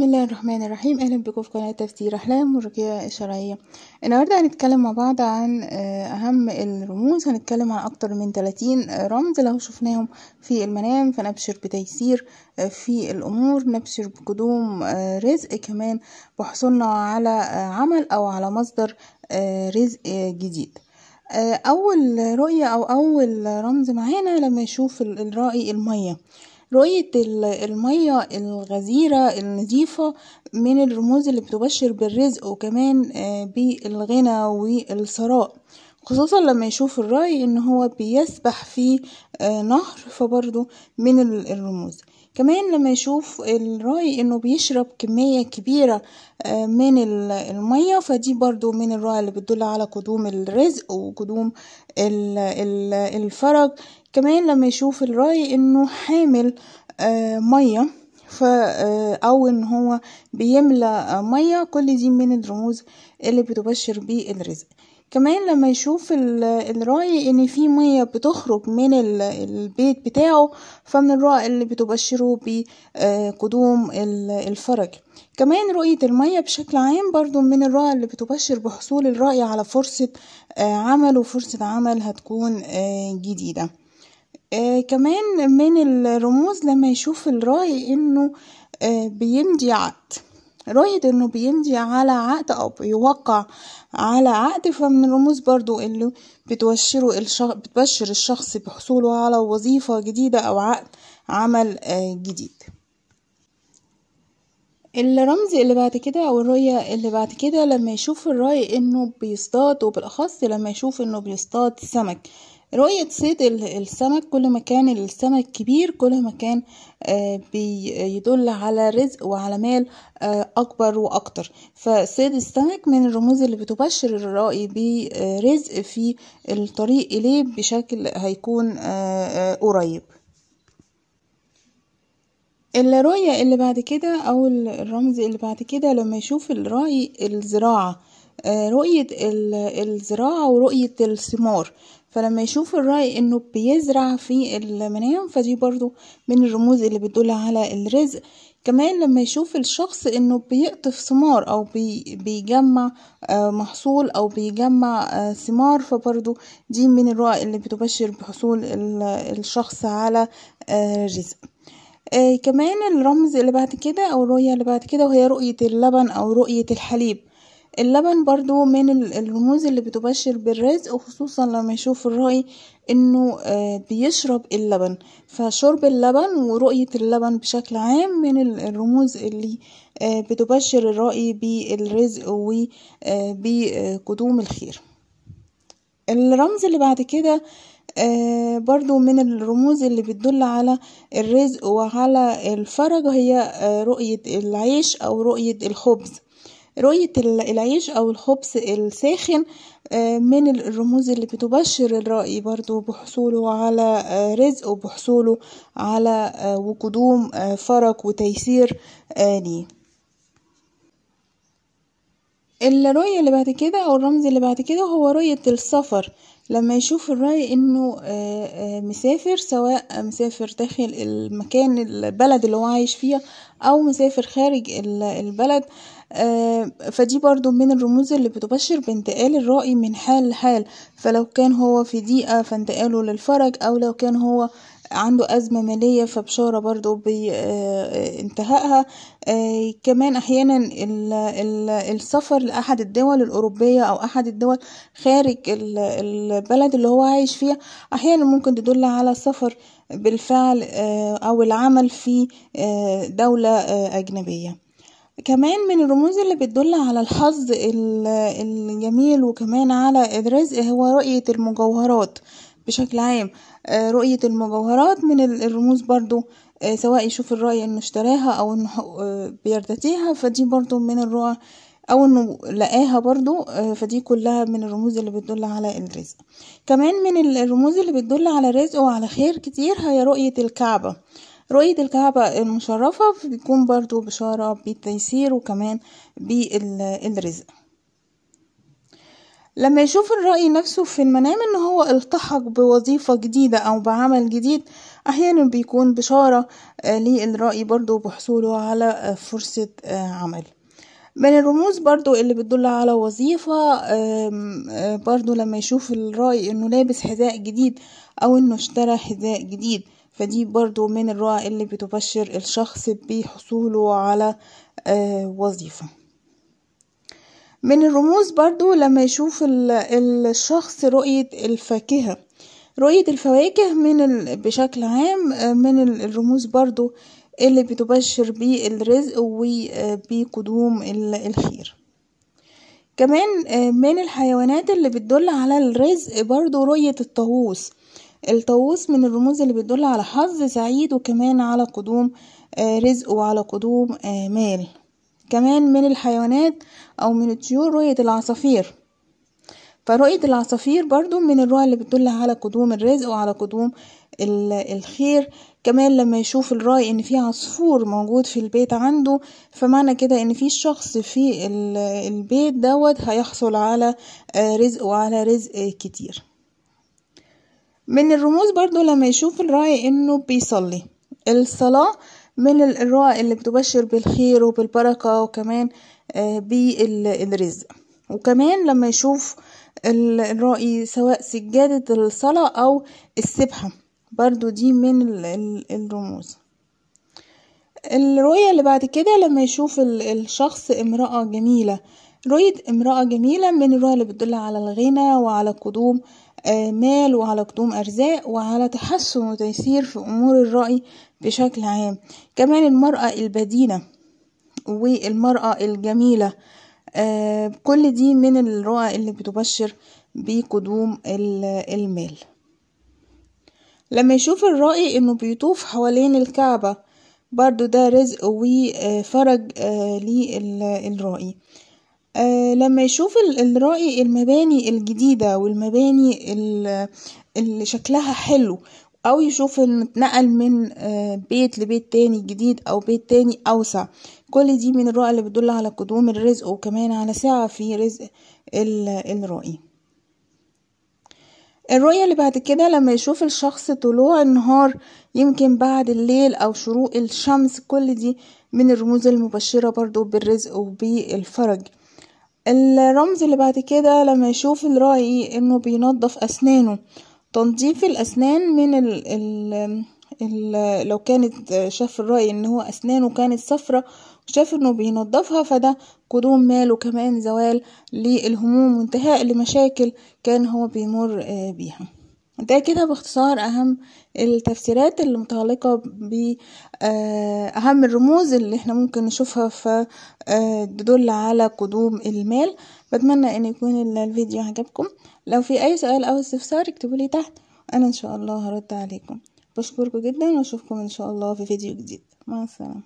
بسم الله الرحمن الرحيم اهلا بكم في قناه تفسير احلام ورقيه شرعيه النهارده هنتكلم مع بعض عن آه، اهم الرموز هنتكلم عن اكتر من 30 رمز لو شفناهم في المنام فنبشر بتيسير آه، في الامور نبشر بقدوم آه، رزق كمان بحصولنا على عمل او على مصدر رزق جديد اول رؤيه او اول رمز معانا لما يشوف الرائي الميه رؤية المية الغزيرة النظيفة من الرموز اللي بتبشر بالرزق وكمان آه، بالغنى والثراء خصوصا لما يشوف الراي ان هو بيسبح في آه، نهر فبرضه من الرموز كمان لما يشوف الراي انه بيشرب كمية كبيرة آه، من المية فدي برضو من الراي اللي بتدل على قدوم الرزق وقدوم الفرج كمان لما يشوف الراي انه حامل آه، مية او ان هو بيملى ميه كل دي من الرموز اللي بتبشر بالرزق كمان لما يشوف الراعي ان في ميه بتخرج من البيت بتاعه فمن الرائع اللي بتبشره بقدوم الفرج كمان رؤية المية بشكل عام برضو من الرائع اللي بتبشر بحصول الرائي على فرصة عمل وفرصة عمل هتكون جديدة كمان من الرموز لما يشوف الرائي انه بيمضي عقد رؤية انه بيمضي على عقد او بيوقع على عقد فمن الرموز برضو اللي بتبشر الشخ... بتبشر الشخص بحصوله على وظيفة جديدة او عقد عمل آه، جديد الرمز اللي بعد كده او الرؤية اللي بعد كده لما يشوف الرأي انه بيصطاد وبالاخص لما يشوف انه بيصطاد سمك رؤية صيد السمك كل ما كان السمك كبير كل ما كان آه، بيدل على رزق وعلى مال آه، أكبر وأكتر فصيد السمك من الرموز اللي بتبشر الرأي برزق في الطريق إليه بشكل هيكون آه، قريب الرؤية اللي بعد كده أو الرمز اللي بعد كده لما يشوف الرأي الزراعة رؤية الزراعة ورؤية الثمار فلما يشوف الرأي انه بيزرع في المنام فدي برضو من الرموز اللي بتدل على الرزق كمان لما يشوف الشخص انه بيقطف ثمار او بي بيجمع آه، محصول او بيجمع آه، ثمار فبرضو دي من الرؤى اللي بتبشر بحصول الشخص على آه، رزق كمان الرمز اللي بعد كده او الرؤية اللي بعد كده وهي رؤية اللبن او رؤية الحليب اللبن برضو من الرموز اللي بتبشر بالرزق وخصوصا لما يشوف الرأي انه آه، بيشرب اللبن فشرب اللبن ورؤية اللبن بشكل عام من الرموز اللي آه، بتبشر الرأي بالرزق وبقدوم آه، الخير الرمز اللي بعد كده آه برضو من الرموز اللي بتدل على الرزق وعلى الفرج هي آه رؤية العيش أو رؤية الخبز رؤية العيش أو الخبز الساخن آه، من الرموز اللي بتبشر الرأي برضو بحصوله على آه، رزق وبحصوله على آه، وقدوم فرج وتيسير ليه الرؤية اللي بعد كده أو الرمز اللي بعد كده هو رؤية السفر لما يشوف الرأي إنه مسافر سواء مسافر داخل المكان البلد اللي هو عايش فيها أو مسافر خارج البلد آه، فدي برضو من الرموز اللي بتبشر بانتقال الرائي من حال لحال فلو كان هو في ضيقة فانتقاله للفرج أو لو كان هو عنده أزمة مالية فبشارة برضو بانتهائها آه، آه، كمان أحيانا السفر لأحد الدول الأوروبية أو أحد الدول خارج البلد اللي هو عايش فيها أحيانا ممكن تدل على سفر بالفعل أو العمل في دولة أجنبية كمان من الرموز اللي بتدل على الحظ الجميل وكمان على الرزق هو رؤية المجوهرات بشكل عام آه، رؤية المجوهرات من الرموز برضو آه، سواء يشوف الرأي انه اشتراها او انه آه، بيرتديها فدي برضو من الرؤى او انه لقاها برضو فدي كلها من الرموز اللي بتدل على الرزق كمان من الرموز اللي بتدل على رزق وعلى خير كتير هي رؤية الكعبة رؤية الكعبة المشرفة بيكون برضو بشارة بالتيسير وكمان بالرزق لما يشوف الرأي نفسه في المنام ان هو التحق بوظيفة جديدة او بعمل جديد احيانا بيكون بشارة آه، للرأي برضو بحصوله على آه، فرصة آه، عمل من الرموز برضو اللي بتدل على وظيفة برضو لما يشوف الرأي انه لابس حذاء جديد او انه اشترى حذاء جديد فدي برضو من الرؤى اللي بتبشر الشخص بحصوله على آه، وظيفة من الرموز برضو لما يشوف الشخص رؤية الفاكهة رؤية الفواكه من ال... بشكل عام آه، من الرموز برضو اللي بتبشر بالرزق وبقدوم آه، الخير كمان من الحيوانات اللي بتدل على الرزق برضو رؤية الطاووس الطاووس من الرموز اللي بتدل على حظ سعيد وكمان على قدوم آه، رزق وعلى قدوم آه، مال كمان من الحيوانات او من الطيور رؤية العصافير فرؤية العصافير برضو من الرؤى اللي بتدل على قدوم الرزق وعلى قدوم الخير كمان لما يشوف الراي ان في عصفور موجود في البيت عنده فمعنى كده ان في شخص في البيت دوت هيحصل على آه، رزق وعلى رزق كتير من الرموز برضو لما يشوف الراعي انه بيصلي الصلاة من الراعي اللي بتبشر بالخير وبالبركة وكمان آه، بالرزق وكمان لما يشوف الرائي سواء سجادة الصلاة أو السبحة برضو دي من الرموز الرؤية اللي بعد كده لما يشوف الشخص امرأة جميلة رؤية امرأة جميلة من الرؤية اللي بتدل على الغنى وعلى قدوم آه، مال وعلى قدوم أرزاق وعلى تحسن وتيسير في أمور الرأي بشكل عام كمان المرأة البدينة والمرأة الجميلة آه، كل دي من الرؤى اللي بتبشر بقدوم المال لما يشوف الرأي انه بيطوف حوالين الكعبة برضو ده رزق وفرج آه، للرأي آه، لما يشوف الرائي المباني الجديدة والمباني اللي شكلها حلو أو يشوف إنه اتنقل من آه، بيت لبيت تاني جديد أو بيت تاني أوسع كل دي من الرؤى اللي بتدل على قدوم الرزق وكمان على سعة في رزق الرائي الرؤية اللي بعد كده لما يشوف الشخص طلوع النهار يمكن بعد الليل أو شروق الشمس كل دي من الرموز المبشرة برضو بالرزق وبالفرج الرمز اللي بعد كده لما يشوف الراعي انه بينظف اسنانه تنظيف الاسنان من ال ال الـ لو كانت شاف الراعي ان هو اسنانه كانت صفرة وشاف انه بينظفها فده قدوم ماله كمان زوال للهموم وانتهاء لمشاكل كان هو بيمر آه، بيها ده كده باختصار اهم التفسيرات اللي متعلقة بأهم آه، الرموز اللي احنا ممكن نشوفها فتدل آه، على قدوم المال بتمنى ان يكون الفيديو عجبكم لو في اي سؤال او استفسار اكتبولي تحت انا ان شاء الله هرد عليكم بشكركم جدا واشوفكم ان شاء الله في فيديو جديد مع السلامة